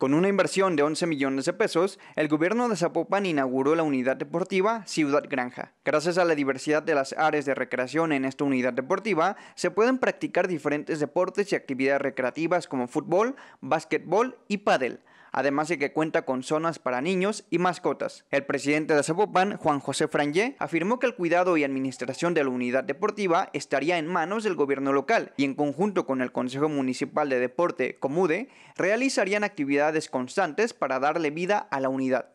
Con una inversión de 11 millones de pesos, el gobierno de Zapopan inauguró la unidad deportiva Ciudad Granja. Gracias a la diversidad de las áreas de recreación en esta unidad deportiva, se pueden practicar diferentes deportes y actividades recreativas como fútbol, básquetbol y pádel además de que cuenta con zonas para niños y mascotas. El presidente de Zapopan, Juan José Frangé, afirmó que el cuidado y administración de la unidad deportiva estaría en manos del gobierno local y en conjunto con el Consejo Municipal de Deporte, Comude, realizarían actividades constantes para darle vida a la unidad.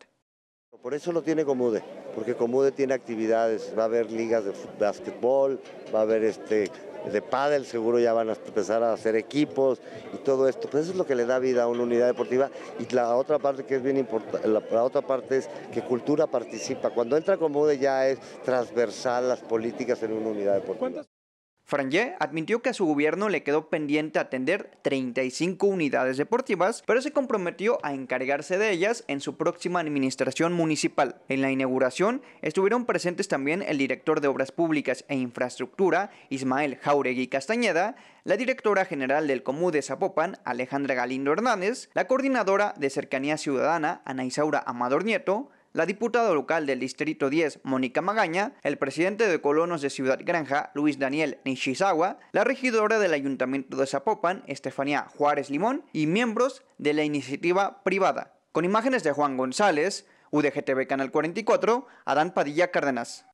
Por eso lo tiene Comude, porque Comude tiene actividades, va a haber ligas de básquetbol, va a haber este, de pádel, seguro ya van a empezar a hacer equipos y todo esto. Pues eso es lo que le da vida a una unidad deportiva. Y la otra parte que es bien importante, la, otra parte es que cultura participa. Cuando entra de ya es transversal las políticas en una unidad deportiva. Frangé admitió que a su gobierno le quedó pendiente atender 35 unidades deportivas, pero se comprometió a encargarse de ellas en su próxima administración municipal. En la inauguración estuvieron presentes también el director de Obras Públicas e Infraestructura, Ismael Jauregui Castañeda, la directora general del Comú de Zapopan, Alejandra Galindo Hernández, la coordinadora de Cercanía Ciudadana, Ana Isaura Amador Nieto, la diputada local del Distrito 10, Mónica Magaña, el presidente de Colonos de Ciudad Granja, Luis Daniel Nishizawa, la regidora del Ayuntamiento de Zapopan, Estefanía Juárez Limón, y miembros de la iniciativa privada. Con imágenes de Juan González, UDGTV Canal 44, Adán Padilla Cárdenas.